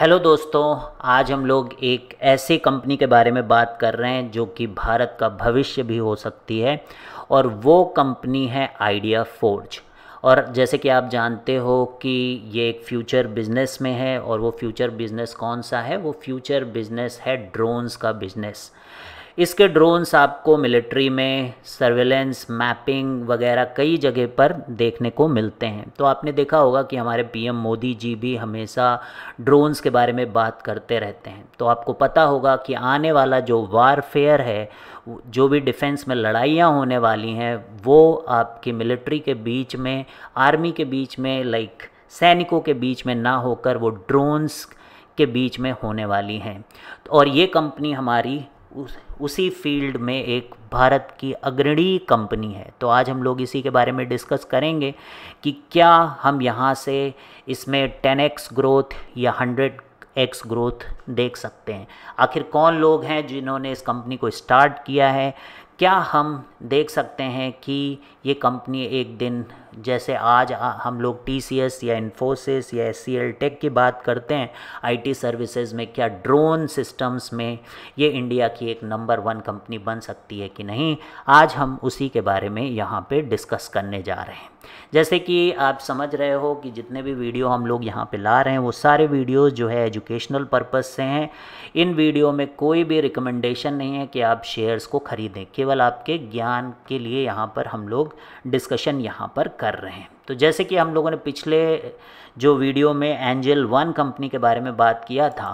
hello दोस्तों आज हम लोग एक ऐसी कंपनी के बारे में बात कर रहे हैं जो कि भारत का भविष्य भी हो सकती है और वो कंपनी है आइडिया फोर्ज और जैसे कि आप जानते हो कि ये एक फ्यूचर बिजनेस में है और वो फ्यूचर बिजनेस कौन सा है वो फ्यूचर बिजनेस है ड्रोन्स का बिजनेस इसके ड्रोन्स आपको मिलिट्री में सर्वेलेंस मैपिंग वगैरह कई जगह पर देखने को मिलते हैं तो आपने देखा होगा कि हमारे पीएम मोदी जी भी हमेशा ड्रोन्स के बारे में बात करते रहते हैं तो आपको पता होगा कि आने वाला जो वारफेयर है जो भी डिफेंस में लड़ाइयाँ होने वाली हैं वो आपकी मिलिट्री के बीच में आर्मी के बीच में लाइक सैनिकों के बीच में ना होकर वो ड्रोन्स के बीच में होने वाली हैं और ये कंपनी हमारी उस उसी फील्ड में एक भारत की अग्रणी कंपनी है तो आज हम लोग इसी के बारे में डिस्कस करेंगे कि क्या हम यहाँ से इसमें टेन एक्स ग्रोथ या हंड्रेड एक्स ग्रोथ देख सकते हैं आखिर कौन लोग हैं जिन्होंने इस कंपनी को स्टार्ट किया है क्या हम देख सकते हैं कि ये कंपनी एक दिन जैसे आज हम लोग टी या इन्फोसिस या एस टेक की बात करते हैं आईटी सर्विसेज में क्या ड्रोन सिस्टम्स में ये इंडिया की एक नंबर वन कंपनी बन सकती है कि नहीं आज हम उसी के बारे में यहाँ पे डिस्कस करने जा रहे हैं जैसे कि आप समझ रहे हो कि जितने भी वीडियो हम लोग यहाँ पे ला रहे हैं वो सारे वीडियोस जो है एजुकेशनल पर्पज़ से हैं इन वीडियो में कोई भी रिकमेंडेशन नहीं है कि आप शेयर्स को ख़रीदें केवल आपके ज्ञान के लिए यहाँ पर हम लोग डिस्कशन यहाँ पर कर कर रहे हैं तो जैसे कि हम लोगों ने पिछले जो वीडियो में एंजल वन कंपनी के बारे में बात किया था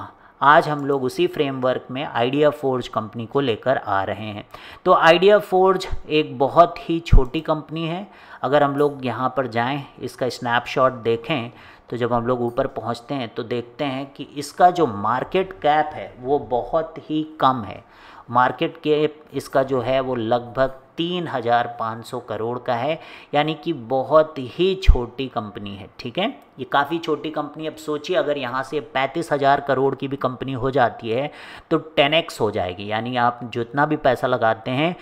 आज हम लोग उसी फ्रेमवर्क में आइडिया फोर्ज कंपनी को लेकर आ रहे हैं तो आइडिया फोर्ज एक बहुत ही छोटी कंपनी है अगर हम लोग यहाँ पर जाएं इसका स्नैपशॉट देखें तो जब हम लोग ऊपर पहुँचते हैं तो देखते हैं कि इसका जो मार्केट कैप है वो बहुत ही कम है मार्केट कैप इसका जो है वो लगभग तीन हज़ार पाँच सौ करोड़ का है यानी कि बहुत ही छोटी कंपनी है ठीक है ये काफ़ी छोटी कंपनी अब सोचिए अगर यहाँ से पैंतीस हज़ार करोड़ की भी कंपनी हो जाती है तो टेन एक्स हो जाएगी यानी आप जितना भी पैसा लगाते हैं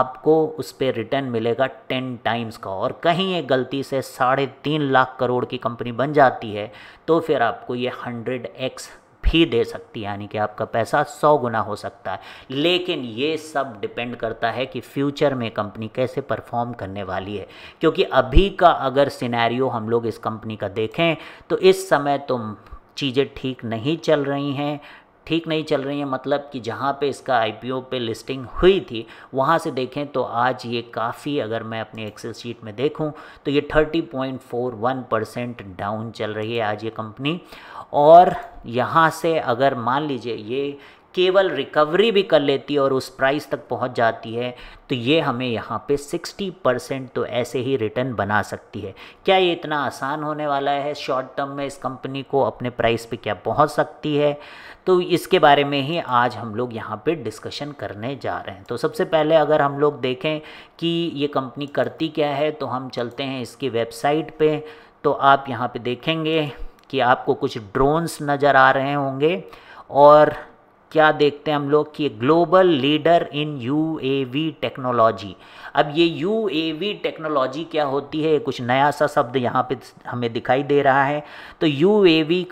आपको उस पर रिटर्न मिलेगा टेन टाइम्स का और कहीं ये गलती से साढ़े तीन लाख करोड़ की कंपनी बन जाती है तो फिर आपको ये हंड्रेड एक्स भी दे सकती है यानी कि आपका पैसा सौ गुना हो सकता है लेकिन ये सब डिपेंड करता है कि फ्यूचर में कंपनी कैसे परफॉर्म करने वाली है क्योंकि अभी का अगर सिनेरियो हम लोग इस कंपनी का देखें तो इस समय तो चीज़ें ठीक नहीं चल रही हैं ठीक नहीं चल रही है मतलब कि जहाँ पे इसका आईपीओ पे लिस्टिंग हुई थी वहाँ से देखें तो आज ये काफ़ी अगर मैं अपने एक्सेल शीट में देखूँ तो ये 30.41 परसेंट डाउन चल रही है आज ये कंपनी और यहाँ से अगर मान लीजिए ये केवल रिकवरी भी कर लेती है और उस प्राइस तक पहुंच जाती है तो ये हमें यहाँ पे 60 परसेंट तो ऐसे ही रिटर्न बना सकती है क्या ये इतना आसान होने वाला है शॉर्ट टर्म में इस कंपनी को अपने प्राइस पे क्या पहुंच सकती है तो इसके बारे में ही आज हम लोग यहाँ पे डिस्कशन करने जा रहे हैं तो सबसे पहले अगर हम लोग देखें कि ये कंपनी करती क्या है तो हम चलते हैं इसकी वेबसाइट पर तो आप यहाँ पर देखेंगे कि आपको कुछ ड्रोन्स नज़र आ रहे होंगे और क्या देखते हैं हम लोग कि global leader in U technology अब ये यू टेक्नोलॉजी क्या होती है कुछ नया सा शब्द यहाँ पे हमें दिखाई दे रहा है तो यू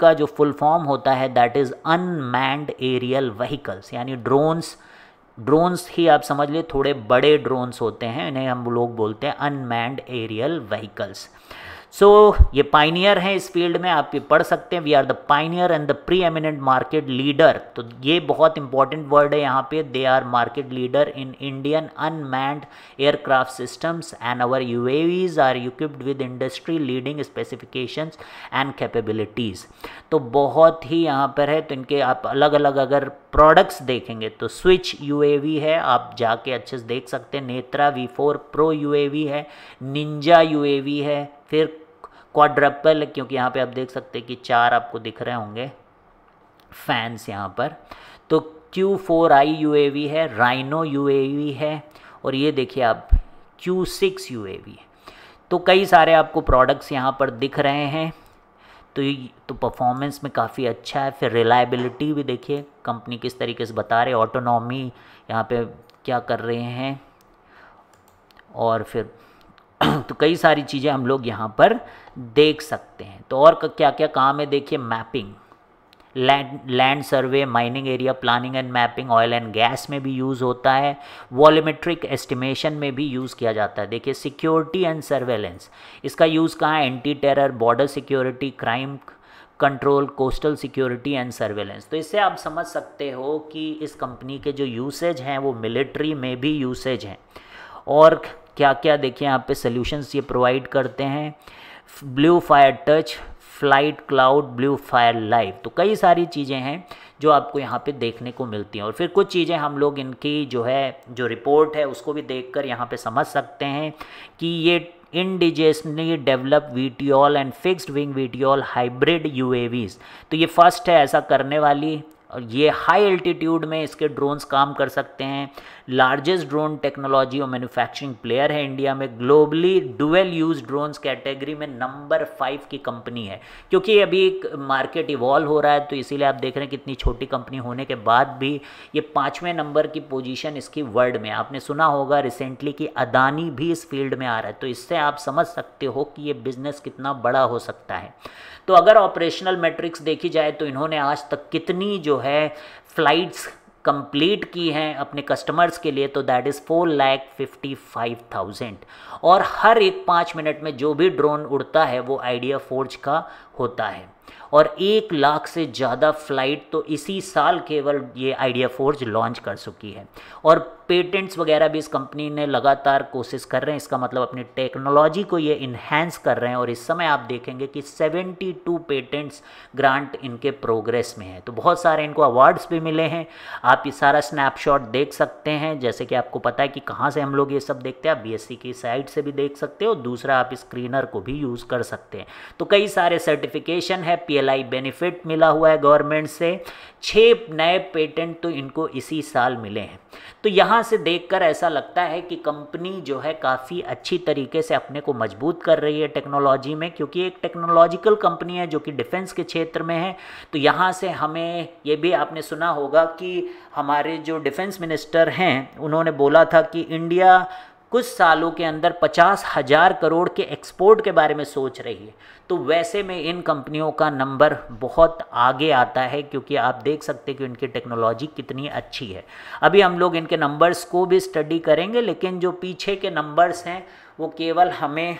का जो फुल फॉर्म होता है that is unmanned aerial vehicles यानी ड्रोन्स ड्रोन्स ही आप समझ लिए थोड़े बड़े ड्रोन्स होते हैं इन्हें हम लोग बोलते हैं unmanned aerial vehicles so so, ये पाइनियर हैं इस फील्ड में आप ये पढ़ सकते हैं we are the pioneer and the preeminent market leader तो ये बहुत इंपॉर्टेंट वर्ड है यहाँ पे they are market leader in Indian unmanned aircraft systems and our U are equipped with industry leading specification and capabilities तो बहुत ही यहाँ पर है तो इनके आप अलग अलग अगर प्रोडक्ट्स देखेंगे तो स्विच यू है आप जाके अच्छे से देख सकते हैं Netra V four pro U है निंजा यू है फिर क्वाड्रपल क्योंकि यहाँ पे आप देख सकते हैं कि चार आपको दिख रहे होंगे फैंस यहाँ पर तो क्यू फोर आई यू है राइनो यू है और ये देखिए आप क्यू सिक्स यू तो कई सारे आपको प्रोडक्ट्स यहाँ पर दिख रहे हैं तो तो परफॉर्मेंस में काफ़ी अच्छा है फिर रिलायबिलिटी भी देखिए कंपनी किस तरीके से बता रहे ऑटोनॉमी यहाँ पे क्या कर रहे हैं और फिर तो कई सारी चीज़ें हम लोग यहाँ पर देख सकते हैं तो और क्या क्या काम है देखिए mapping land land survey mining area planning and mapping oil and gas में भी यूज़ होता है वॉलीमेट्रिक एस्टिमेशन में भी यूज़ किया जाता है देखिए सिक्योरिटी एंड सर्वेलेंस इसका यूज़ कहाँ anti terror border security crime control coastal security and surveillance तो इससे आप समझ सकते हो कि इस कंपनी के जो यूसेज हैं वो मिलिट्री में भी यूसेज हैं और क्या क्या देखिए यहाँ पे सोल्यूशंस ये प्रोवाइड करते हैं blue fire touch flight cloud blue fire live तो कई सारी चीज़ें हैं जो आपको यहाँ पे देखने को मिलती हैं और फिर कुछ चीज़ें हम लोग इनकी जो है जो रिपोर्ट है उसको भी देखकर यहाँ पे समझ सकते हैं कि ये indigenously develop VTOL and fixed wing VTOL hybrid UAVs तो ये फर्स्ट है ऐसा करने वाली और ये हाई एल्टीट्यूड में इसके ड्रोन्स काम कर सकते हैं लार्जेस्ट ड्रोन टेक्नोलॉजी और मैन्युफैक्चरिंग प्लेयर है इंडिया में globally dual use drones category में नंबर फाइव की कंपनी है क्योंकि अभी एक मार्केट इवॉल्व हो रहा है तो इसीलिए आप देख रहे हैं कितनी छोटी कंपनी होने के बाद भी ये पाँचवें नंबर की पोजिशन इसकी वर्ल्ड में आपने सुना होगा रिसेंटली कि अदानी भी इस फील्ड में आ रहा है तो इससे आप समझ सकते हो कि ये बिज़नेस कितना बड़ा हो सकता है तो अगर ऑपरेशनल मैट्रिक्स देखी जाए तो इन्होंने आज तक कितनी जो है फ्लाइट्स कंप्लीट की हैं अपने कस्टमर्स के लिए तो that is four lakh fifty five thousand और हर एक पाँच मिनट में जो भी ड्रोन उड़ता है वो आइडिया फोर्ज का होता है और एक लाख से ज़्यादा फ्लाइट तो इसी साल केवल ये आइडिया फोर्ज लॉन्च कर चुकी है और पेटेंट्स वगैरह भी इस कंपनी ने लगातार कोशिश कर रहे हैं इसका मतलब अपनी टेक्नोलॉजी को ये इन्हेंस कर रहे हैं और इस समय आप देखेंगे कि 72 पेटेंट्स ग्रांट इनके प्रोग्रेस में है तो बहुत सारे इनको अवार्ड्स भी मिले हैं आप ये सारा स्नैपशॉट देख सकते हैं जैसे कि आपको पता है कि कहाँ से हम लोग ये सब देखते हैं आप बी की साइट से भी देख सकते हो दूसरा आप स्क्रीनर को भी यूज़ कर सकते हैं तो कई सारे सर्टिफिकेशन है है पीएलआई बेनिफिट मिला हुआ है गवर्नमेंट से छः नए पेटेंट तो इनको इसी साल मिले हैं तो यहाँ से देखकर ऐसा लगता है कि कंपनी जो है काफ़ी अच्छी तरीके से अपने को मजबूत कर रही है टेक्नोलॉजी में क्योंकि एक टेक्नोलॉजिकल कंपनी है जो कि डिफेंस के क्षेत्र में है तो यहाँ से हमें ये भी आपने सुना होगा कि हमारे जो डिफेंस मिनिस्टर हैं उन्होंने बोला था कि इंडिया कुछ सालों के अंदर पचास हजार करोड़ के एक्सपोर्ट के बारे में सोच रही है तो वैसे में इन कंपनियों का नंबर बहुत आगे आता है क्योंकि आप देख सकते हैं कि उनकी टेक्नोलॉजी कितनी अच्छी है अभी हम लोग इनके नंबर्स को भी स्टडी करेंगे लेकिन जो पीछे के नंबर्स हैं वो केवल हमें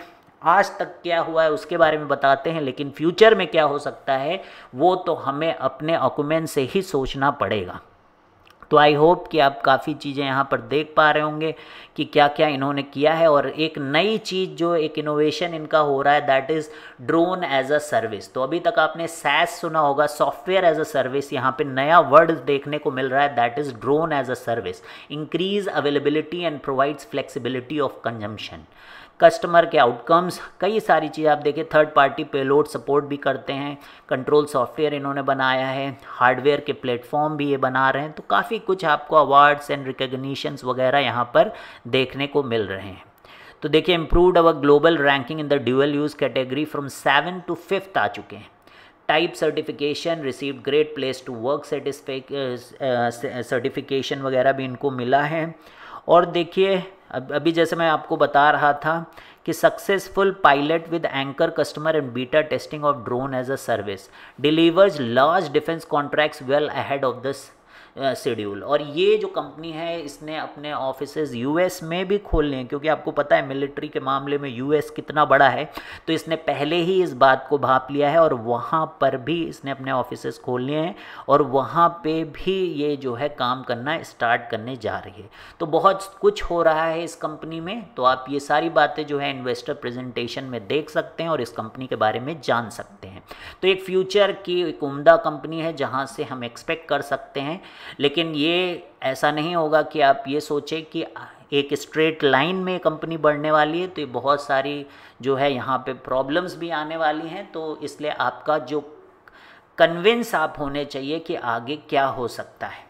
आज तक क्या हुआ है उसके बारे में बताते हैं लेकिन फ्यूचर में क्या हो सकता है वो तो हमें अपने ऑक्यूमेंट से ही सोचना पड़ेगा तो आई होप कि आप काफ़ी चीज़ें यहाँ पर देख पा रहे होंगे कि क्या क्या इन्होंने किया है और एक नई चीज़ जो एक इनोवेशन इनका हो रहा है that is drone as a service तो अभी तक आपने सैस सुना होगा सॉफ्टवेयर एज अ सर्विस यहाँ पे नया वर्ड देखने को मिल रहा है that is drone as a service increase availability and provides flexibility of consumption customer के आउटकम्स कई सारी चीज़ें आप देखिए थर्ड पार्टी पेलोड सपोर्ट भी करते हैं कंट्रोल सॉफ्टवेयर इन्होंने बनाया है हार्डवेयर के प्लेटफॉर्म भी ये बना रहे हैं तो काफ़ी कुछ आपको अवार्ड्स एंड रिकग्निशंस वगैरह यहाँ पर देखने को मिल रहे हैं तो देखिए improved our global ranking in the dual use category from seven to fifth आ चुके हैं type certification receive great place to work certification वगैरह भी इनको मिला है और देखिए अब अभी जैसे मैं आपको बता रहा था कि successful pilot with anchor customer and beta testing of drone as a service delivers large defence contracts well ahead of this schedule और ये जो कंपनी है इसने अपने ऑफिसेज यूएस में भी खोल लिए क्योंकि आपको पता है मिलिट्री के मामले में यूएस कितना बड़ा है तो इसने पहले ही इस बात को भाप लिया है और वहाँ पर भी इसने अपने ऑफिस खोल लिए हैं और वहाँ पर भी ये जो है काम करना स्टार्ट करने जा रही है तो बहुत कुछ हो रहा है इस कंपनी में तो आप ये सारी बातें जो है इन्वेस्टर प्रेजेंटेशन में देख सकते हैं और इस कंपनी के बारे में जान सकते हैं तो एक फ्यूचर की एक उम्दा कंपनी है जहाँ से हम एक्सपेक्ट कर सकते हैं लेकिन ये ऐसा नहीं होगा कि आप ये सोचें कि एक स्ट्रेट लाइन में कंपनी बढ़ने वाली है तो ये बहुत सारी जो है यहाँ पे प्रॉब्लम्स भी आने वाली हैं तो इसलिए आपका जो कन्विंस आप होने चाहिए कि आगे क्या हो सकता है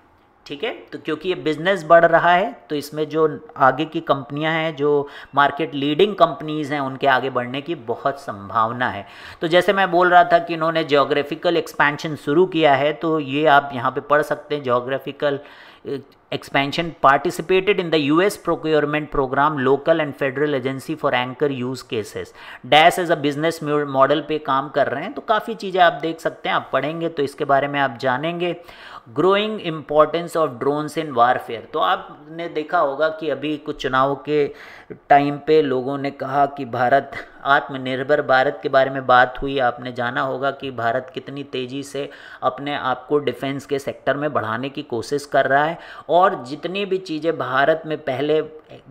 ठीक है तो क्योंकि ये बिजनेस बढ़ रहा है तो इसमें जो आगे की कंपनियां हैं जो मार्केट लीडिंग कंपनीज हैं उनके आगे बढ़ने की बहुत संभावना है तो जैसे मैं बोल रहा था कि इन्होंने जोग्राफिकल एक्सपेंशन शुरू किया है तो ये आप यहाँ पे पढ़ सकते हैं geographical expansion participated in the US procurement program local and federal agency for anchor use cases dash as a business model पे काम कर रहे हैं तो काफ़ी चीज़ें आप देख सकते हैं आप पढ़ेंगे तो इसके बारे में आप जानेंगे growing importance of drones in warfare तो आपने देखा होगा कि अभी कुछ चुनाव के टाइम पे लोगों ने कहा कि भारत आत्मनिर्भर भारत के बारे में बात हुई आपने जाना होगा कि भारत कितनी तेज़ी से अपने आप को डिफेंस के सेक्टर में बढ़ाने की कोशिश कर रहा है और जितनी भी चीज़ें भारत में पहले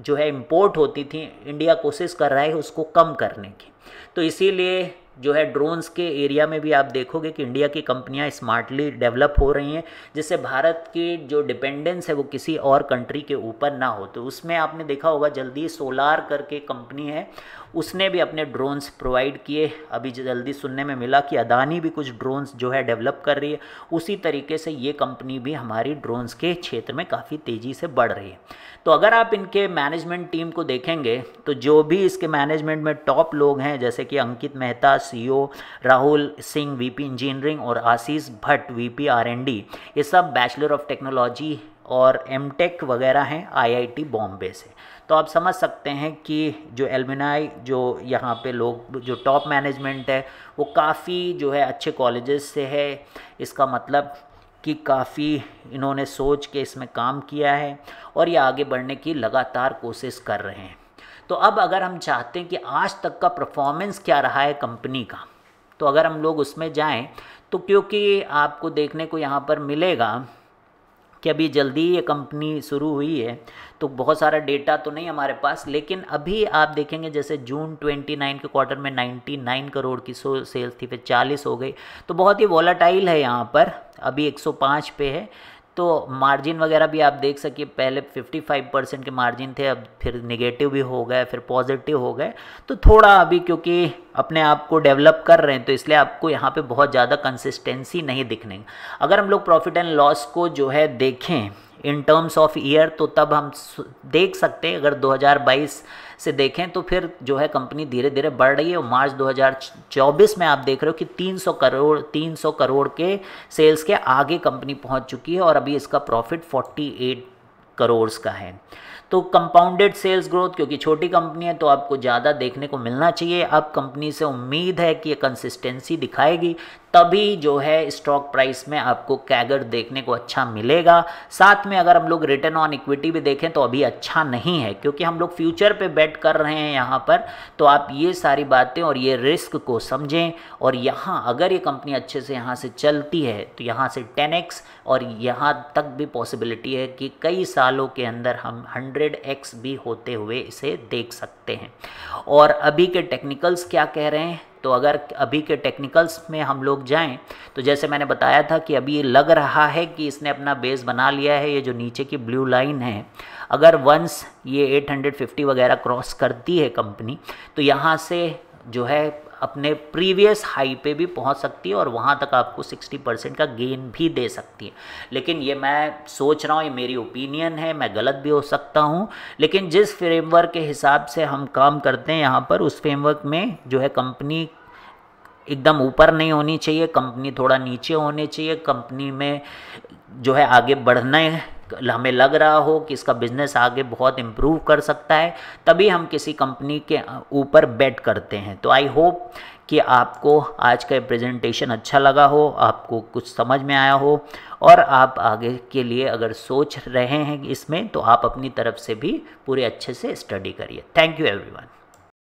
जो है इम्पोर्ट होती थी इंडिया कोशिश कर रहा है उसको कम करने की तो इसीलिए जो है ड्रोन्स के एरिया में भी आप देखोगे कि इंडिया की कंपनियां स्मार्टली डेवलप हो रही हैं जिससे भारत की जो डिपेंडेंस है वो किसी और कंट्री के ऊपर ना हो तो उसमें आपने देखा होगा जल्दी सोलार करके कंपनी है उसने भी अपने ड्रोन्स प्रोवाइड किए अभी जल्दी सुनने में मिला कि अदानी भी कुछ ड्रोन्स जो है डेवलप कर रही है उसी तरीके से ये कंपनी भी हमारी ड्रोन्स के क्षेत्र में काफ़ी तेज़ी से बढ़ रही है तो अगर आप इनके मैनेजमेंट टीम को देखेंगे तो जो भी इसके मैनेजमेंट में टॉप लोग हैं जैसे कि Ankit Mehta CEO e Rahul Singh VP engineering और आशीष भट्ट वीपी आरएनडी ये सब बैचलर ऑफ टेक्नोलॉजी और एमटेक वगैरह हैं आईआईटी बॉम्बे से तो आप समझ सकते हैं कि जो एलमिनाई जो यहाँ पे लोग जो टॉप मैनेजमेंट है वो काफ़ी जो है अच्छे कॉलेजेस से है इसका मतलब कि काफ़ी इन्होंने सोच के इसमें काम किया है और ये आगे बढ़ने की लगातार कोशिश कर रहे हैं तो अब अगर हम चाहते हैं कि आज तक का परफॉर्मेंस क्या रहा है कंपनी का तो अगर हम लोग उसमें जाएं तो क्योंकि आपको देखने को यहाँ पर मिलेगा कि अभी जल्दी ये कंपनी शुरू हुई है तो बहुत सारा डेटा तो नहीं हमारे पास लेकिन अभी आप देखेंगे जैसे जून 29 के क्वार्टर में 99 करोड़ की सो सेल्स थी फिर 40 हो गई तो बहुत ही वॉलाटाइल है यहाँ पर अभी 105 पे है तो मार्जिन वगैरह भी आप देख सकिए पहले 55 परसेंट के मार्जिन थे अब फिर निगेटिव भी हो गए फिर पॉजिटिव हो गए तो थोड़ा अभी क्योंकि अपने आप को डेवलप कर रहे हैं तो इसलिए आपको यहाँ पे बहुत ज़्यादा कंसिस्टेंसी नहीं दिखने अगर हम लोग प्रॉफिट एंड लॉस को जो है देखें इन टर्म्स ऑफ ईयर तो तब हम देख सकते हैं अगर दो से देखें तो फिर जो है कंपनी धीरे धीरे बढ़ रही है और मार्च 2024 में आप देख रहे हो कि 300 करोड़ 300 करोड़ के सेल्स के आगे कंपनी पहुंच चुकी है और अभी इसका प्रॉफिट 48 करोड़ का है तो कंपाउंडेड सेल्स ग्रोथ क्योंकि छोटी कंपनी है तो आपको ज़्यादा देखने को मिलना चाहिए अब कंपनी से उम्मीद है कि ये कंसिस्टेंसी दिखाएगी तभी जो है स्टॉक प्राइस में आपको कैगर देखने को अच्छा मिलेगा साथ में अगर हम लोग रिटर्न ऑन इक्विटी भी देखें तो अभी अच्छा नहीं है क्योंकि हम लोग फ्यूचर पे बेट कर रहे हैं यहाँ पर तो आप ये सारी बातें और ये रिस्क को समझें और यहाँ अगर ये कंपनी अच्छे से यहाँ से चलती है तो यहाँ से टेन और यहाँ तक भी पॉसिबिलिटी है कि कई सालों के अंदर हम हंड्रेड भी होते हुए इसे देख सकते हैं और अभी के टेक्निकल्स क्या कह रहे हैं तो अगर अभी के टेक्निकल्स में हम लोग जाएं तो जैसे मैंने बताया था कि अभी ये लग रहा है कि इसने अपना बेस बना लिया है ये जो नीचे की ब्लू लाइन है अगर वंस ये 850 वगैरह क्रॉस करती है कंपनी तो यहाँ से जो है अपने प्रीवियस हाई पे भी पहुंच सकती है और वहाँ तक आपको 60 परसेंट का गेन भी दे सकती है लेकिन ये मैं सोच रहा हूँ ये मेरी ओपिनियन है मैं गलत भी हो सकता हूँ लेकिन जिस फ्रेमवर्क के हिसाब से हम काम करते हैं यहाँ पर उस फ्रेमवर्क में जो है कंपनी एकदम ऊपर नहीं होनी चाहिए कंपनी थोड़ा नीचे होनी चाहिए कंपनी में जो है आगे है हमें लग रहा हो कि इसका बिजनेस आगे बहुत इम्प्रूव कर सकता है तभी हम किसी कंपनी के ऊपर बेट करते हैं तो आई होप कि आपको आज का प्रेजेंटेशन अच्छा लगा हो आपको कुछ समझ में आया हो और आप आगे के लिए अगर सोच रहे हैं इसमें तो आप अपनी तरफ से भी पूरे अच्छे से स्टडी करिए थैंक यू एवरीवन